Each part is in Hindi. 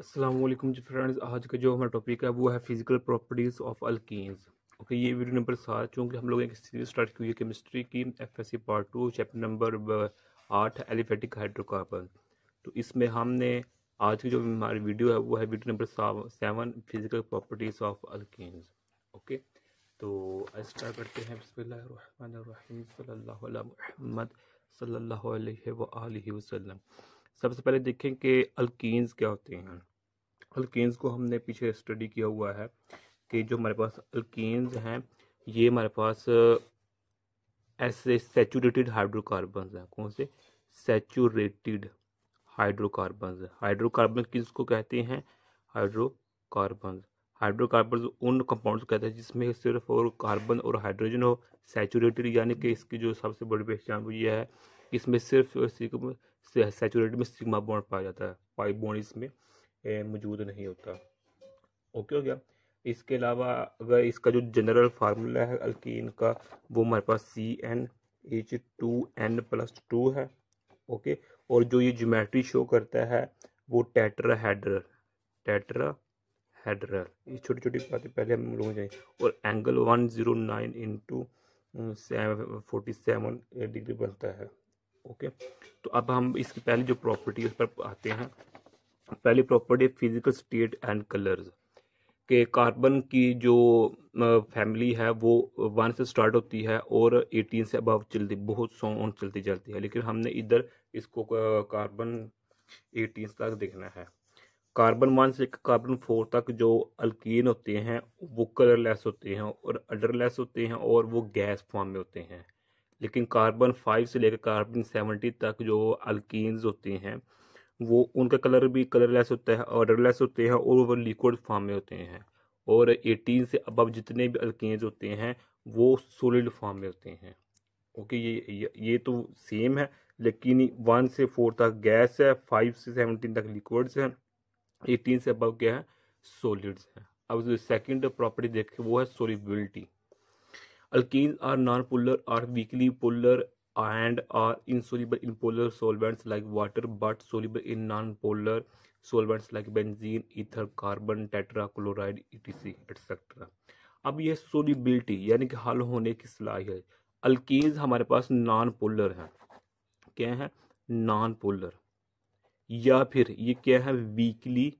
असलम जी फ्रेंड्स आज का जो हमारा टॉपिक है वो है physical properties of alkenes okay ये वीडियो नंबर सात चूँकि हम ने एक सीरीज स्टार्ट की हुई है केमिस्ट्री की F S C part two chapter number आठ एलिफेटिक हाइड्रोकार्बन तो इसमें हमने आज की जो हमारी वीडियो है वो है video number seven physical properties of alkenes okay तो स्टार्ट करते हैं बसमीम सल्ला वसम सबसे पहले देखें कि अल्कीन्स क्या होते हैं अल्केन्स को हमने पीछे स्टडी किया हुआ है कि जो हमारे पास अल्केन्स हैं ये हमारे पास ऐसे सेचूरेटेड हाइड्रोकार्बन हैं कौन से सेचूरेटेड हाइड्रोकार्बन हाइड्रोकार्बन किसको कहते हैं हाइड्रोकार्बन हाइड्रोकार्बन उन कंपाउंड्स को कहते हैं जिसमें सिर्फ और कार्बन और हाइड्रोजन हो सेचूरेटेड यानी कि इसकी जो सबसे बड़ी पहचान वो ये है इसमें सिर्फ सेचूरेटेड में सिग्मा बॉन्ड पाया जाता है पाई बॉन्ड इसमें मौजूद नहीं होता ओके हो गया इसके अलावा अगर इसका जो जनरल फार्मूला है अल्किन का वो हमारे पास C N H two N plus two है ओके और जो ये जोमेट्री शो करता है वो टेट्रा हैडरल टेट्रा हैडरल ये छोटी छोटी बातें पहले हम लोग जाएंगे और angle one zero nine into forty seven degree बनता है ओके तो अब हम इसकी पहले जो प्रॉपर्टी उस पर आते हैं पहली property physical state and colours के कार्बन की जो फैमिली है वो वन से स्टार्ट होती है और एटीन से अबव चलती बहुत सॉन्ग चलती चलती है लेकिन हमने इधर इसको कार्बन एटीन तक देखना है कार्बन वन से कार्बन फोर तक जो अल्कीन होते हैं वो कलरलेस होते हैं और अडरलेस होते हैं और वो गैस फॉर्म में होते हैं लेकिन कार्बन फाइव से लेकर कार्बन सेवेंटी तक जो अल्किन्स होते हैं वो उनका कलर भी कलरलेस होता है और होते हैं और वो लिक्विड फॉर्म में होते हैं और एटीन से अब जितने भी अल्केज होते हैं वो सोलिड फॉर्म में होते हैं ओके ये ये तो सेम है लेकिन वन से फोर तक गैस है फाइव से सेवनटीन तक लिक्विड्स हैं एटीन से अब क्या है सोलिड्स हैं अब जो सेकंड प्रॉपर्टी देखें वो है solubility alkene are non polar are weakly polar and are insoluble in polar solvents like water but soluble in non-polar solvents like benzene ether carbon tetrachloride etc etc अब ये सोलिबिलिटी यानी कि हल होने की सलाहियत अल्कीन्स हमारे पास नॉन पोलर हैं क्या है नॉन पोलर या फिर ये क्या है वीकली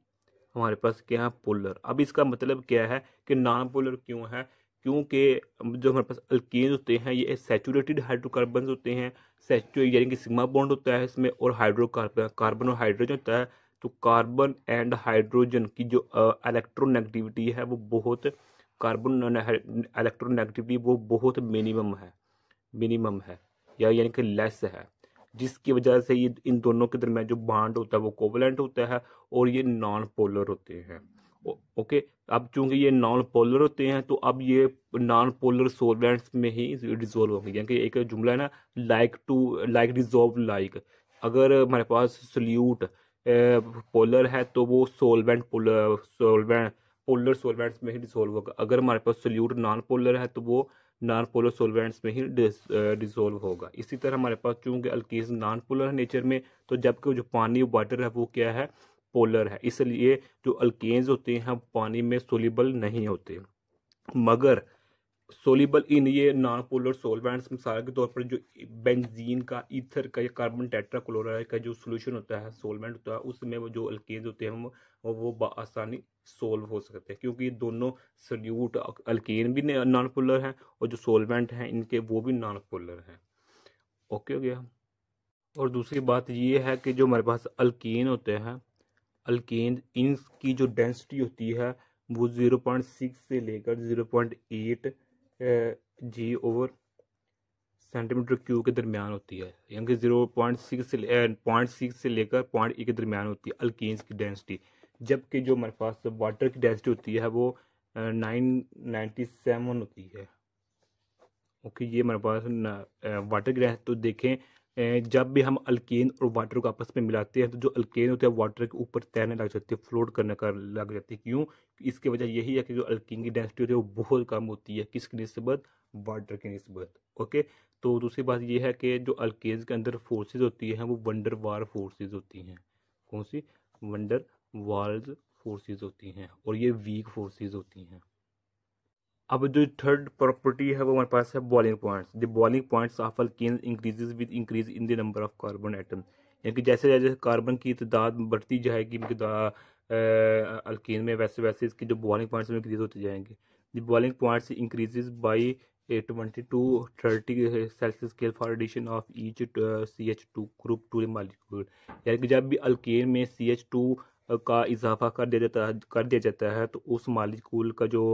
हमारे पास क्या है पोलर अब इसका मतलब क्या है कि नॉन पोलर क्यों है क्योंकि जो हमारे पास अल्केन्स होते हैं ये सेचूरेटेड हाइड्रोकार्बन होते हैं सेचू यानी कि सिग्मा बॉन्ड होता है इसमें और हाइड्रोकार्बन कार्बन और हाइड्रोजन होता है तो कार्बन एंड हाइड्रोजन की जो इलेक्ट्रोनेगेटिविटी है वो बहुत कार्बन इलेक्ट्रोनेगेटिविटी वो बहुत मिनिमम है मिनिमम है या यानी कि लेस है जिसकी वजह से ये इन दोनों के दरमियान जो बाड होता है वो कोवलेंट होता है और ये नॉन पोलर होते हैं ओके अब चूंकि ये नॉन पोलर होते हैं तो अब ये नॉन पोलर सोलवेंट्स में ही डिजोल्व होंगे यानी कि एक जुमला है ना like to like dissolve like अगर हमारे पास सोल्यूट पोलर है तो वो solvent polar solvent polar solvents में ही डिजोल्व होगा अगर हमारे पास सोल्यूट नॉन पोलर है तो वो नॉन पोलर सोलवेंट्स में ही डिजोल्व होगा इसी तरह हमारे पास चूंकि अल्कीज नॉन पोलर है नेचर में तो जबकि जो पानी वाटर है वो क्या है पोलर है इसलिए जो अल्केन्स होते हैं पानी में सोलिबल नहीं होते मगर सोलिबल इन ये नॉन पोलर सोलवेंट्स मिसाल के तौर पर जो बेंजीन का ईथर का या कार्बन टेट्राक्लोराइड का जो सोल्यूशन होता है सोलवेंट होता है उसमें वो जो अल्केन्स होते हैं वो, वो बसानी सोल्व हो सकते हैं क्योंकि दोनों सल्यूट अल्केन भी नॉन पोलर हैं और जो सोलवेंट हैं इनके वो भी नॉन पोलर हैं ओके हो गया और दूसरी बात ये है कि जो हमारे पास अल्केन होते हैं अल्केन की जो डेंसिटी होती है वो ज़ीरो पॉइंट सिक्स से लेकर zero point eight g over centimetre cube के दरमियान होती है यानी कि ज़ीरो पॉइंट सिक्स से पॉइंट सिक्स से लेकर पॉइंट ए के दरमियान होती है अल्केन्स की डेंसिटी जबकि जो हमारे पास वाटर की डेंसिटी होती है वो नाइन नाइन्टी सेवन होती है ओके ये हमारे पास वाटर की डेंसिटी तो देखें जब भी हम अल्केन और वाटर को आपस में मिलाते हैं तो जो अल्केन होते हैं वाटर के ऊपर तैरने लग जाते हैं फ्लोट करने का लग जाती है क्यों इसकी वजह यही है कि जो अल्केन की डेंसिटी होती है वो बहुत कम होती है किसकी नस्बत वाटर की नस्बत ओके तो दूसरी बात यह है कि जो अल्केन के अंदर फोर्सेज होती हैं वो वंडर वार फोर्सेज होती हैं कौन सी वंडर वार्ज फोर्सेज होती हैं और ये वीक फोर्सेज होती हैं अब जो थर्ड प्रॉपर्टी है वो हमारे पास है boiling points the boiling points of alkane increases with increase in the number of carbon atom यानी कि जैसे जैसे कार्बन की तादाद बढ़ती जाएगी मतलब अल्केन में वैसे वैसे इसके जो बॉलिंग पॉइंट्स में इंक्रीज होते जाएंगे the boiling points increases by twenty to thirty Celsius scale for addition of each C H two group to molecule यानी कि जब भी अल्केन में सी एच टू का इजाफा कर दिया जाता है कर दिया जाता है तो उस मालिकूल का जो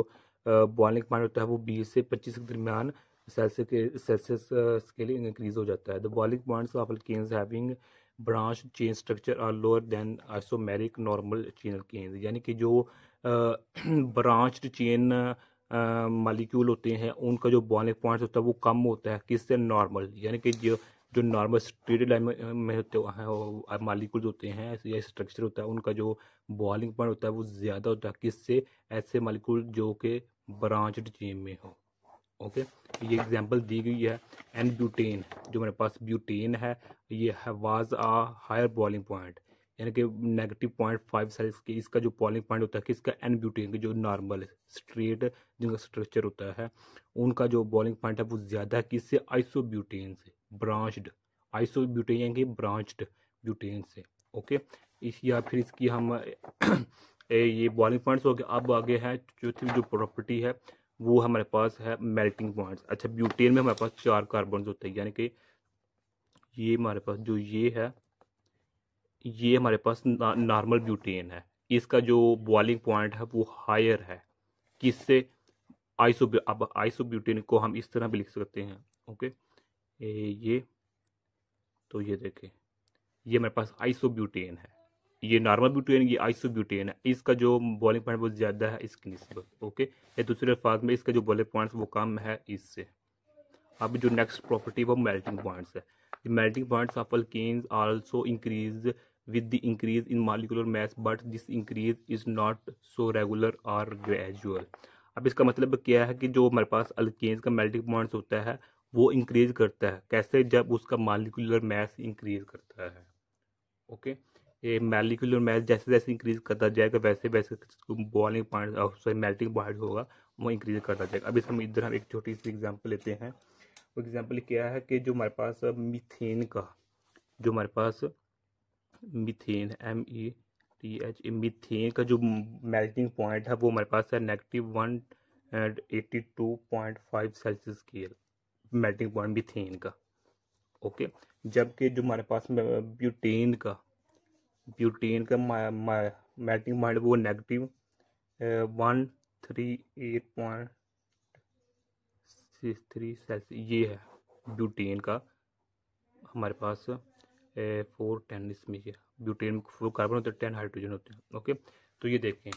बॉइलिंग पॉइंट होता है वो बीस से पच्चीस के दरमियान सेल्सियस के लिए इंक्रीज हो जाता है the boiling points of alkanes having branch chain structure are lower than isomeric normal chain alkanes यानी कि जो ब्रांच चेन मालिक्यूल होते हैं उनका जो बॉइलिंग पॉइंट होता है वो कम होता है किससे नॉर्मल यानी कि जो जो नॉर्मल लाइन में होते हैं मालिकूल होते हैं या स्ट्रक्चर होता है उनका जो बॉइलिंग पॉइंट होता है वो ज़्यादा होता है किससे ऐसे मालिकूल जो कि ब्रांचड चेन में हो ओके ये एग्जांपल दी गई है एन ब्यूटेन जो मेरे पास ब्यूटेन है ये है was a higher boiling point यानी कि नेगेटिव पॉइंट फाइव साइज के इसका जो बॉलिंग पॉइंट होता है कि इसका एन ब्यूटेन जो नॉर्मल स्ट्रेट जिनका स्ट्रक्चर होता है उनका जो बॉलिंग पॉइंट है वो ज़्यादा है किससे आइसो ब्यूटेन से ब्रांचड आइसो ब्यूटेन यानी कि ब्रांचड ब्यूटेन से ओके इस या फिर इसकी हम ये बॉइलिंग पॉइंट्स हो गए अब आगे है चौथी जो प्रॉपर्टी है वो हमारे पास है मेल्टिंग पॉइंट्स अच्छा ब्यूटेन में हमारे पास चार कार्बन होते हैं यानी कि ये हमारे पास जो ये है ये हमारे पास नॉर्मल ब्यूटेन है इसका जो बॉइलिंग पॉइंट है वो हायर है किससे आइसो अब आइसो ब्यूटेन को हम इस तरह भी लिख सकते हैं ओके ए, ये तो ये देखें ये हमारे पास आइसो ब्यूटेन है ये नॉर्मल ब्यूटेन ये आइसो ब्यूटेन है इसका जो बॉलिंग पॉइंट बहुत ज़्यादा है इसकी नस्बत ओके या दूसरे अल्फाज में इसका जो बॉलिंग पॉइंट्स वो कम है इससे अब जो नेक्स्ट प्रॉपर्टी वो मेल्टिंग पॉइंट्स है The melting points of alkenes also increase with the increase in molecular mass, but this increase is not so regular or अब इसका मतलब क्या है कि जो हमारे पास अल्केन्स का मेल्टिंग पॉइंट्स होता है वो इंक्रीज करता है कैसे जब उसका मालिकुलर मैस इंक्रीज करता है ओके okay? ये मेलिकुलर मैच जैसे जैसे इंक्रीज करता जाएगा वैसे वैसे boiling point sorry melting point होगा वो इंक्रीज करता जाएगा अभी हम इधर हम एक छोटी सी एग्जांपल लेते हैं वो एग्जांपल क्या है कि जो हमारे पास मिथेन का जो हमारे पास methane M E T H A methane का जो मेल्टिंग पॉइंट है वो हमारे पास है negative one eighty two point five Celsius scale melting point methane का ओके जबकि जो हमारे पास ब्यूटेन का ब्यूटेन का मेल्टिंग पॉइंट वो negative one three eight point three Celsius ये है ब्यूटेन का हमारे पास फोर टेन इसमें ये ब्यूटेन में फोर कार्बन होते हैं टेन हाइड्रोजन होते हैं ओके तो ये देखें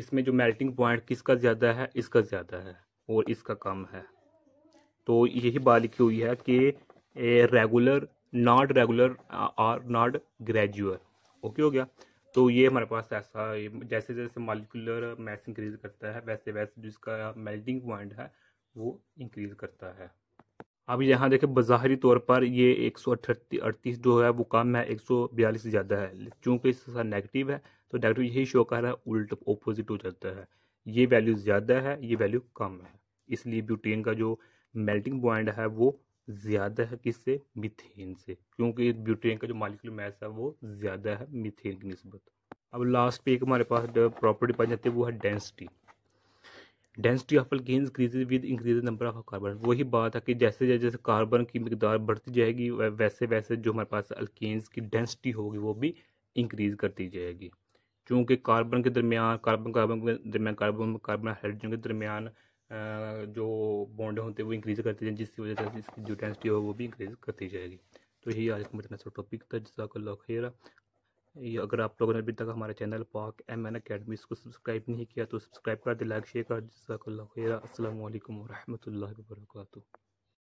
इसमें जो मेल्टिंग पॉइंट किसका ज़्यादा है इसका ज़्यादा है और इसका कम है तो यही बात लिखी हुई है कि रेगुलर नॉट रेगुलर और नॉट ग्रेजुअल ओके हो गया तो ये हमारे पास ऐसा जैसे जैसे मालिकुलर मैस इंक्रीज करता है वैसे वैसे जिसका मेल्टिंग पॉइंट है वो इंक्रीज करता है अब यहाँ देखें बाहरी तौर पर ये एक सौ अड़तीस जो है वो कम है एक सौ बयालीस से ज़्यादा है चूँकि इसका नेगेटिव है तो नेगेटिव यही शो कर रहा है उल्ट अपोजिट हो जाता है ये वैल्यू ज़्यादा है ये वैल्यू कम है इसलिए ब्यूटेन का जो मेल्टिंग पॉइंट है वो ज़्यादा है किससे मिथेन से क्योंकि ब्यूटेन का जो मालिकुलर मैस है वो ज़्यादा है मिथेन की नस्बत अब लास्ट पे एक हमारे पास प्रॉपर्टी पाई जाती है वो है density density of alkane increases with increase number of carbon वही बात है कि जैसे जैसे कार्बन की मकदार बढ़ती जाएगी वैसे वैसे जो हमारे पास अल्किन्स की डेंसिटी होगी वो भी इंक्रीज़ करती जाएगी क्योंकि कार्बन के दरमियान कार्बन कार्बन के दरमियान कार्बन कार्बन हाइड्रोजन के दरमियान जो बॉन्ड होते हैं वो इंक्रीज करते हैं जिसकी वजह से इसकी जो डेंसिटी हो वो भी इंक्रीज करती जाएगी तो यही आज का मेरा टॉपिक था कल खेरा ये अगर आप लोगों ने अभी तक हमारे channel Pak M N academy इसको सब्सक्राइब नहीं किया तो सब्सक्राइब कर दे लाइक शेयर कर कल खेरा असल वरहमल वर्क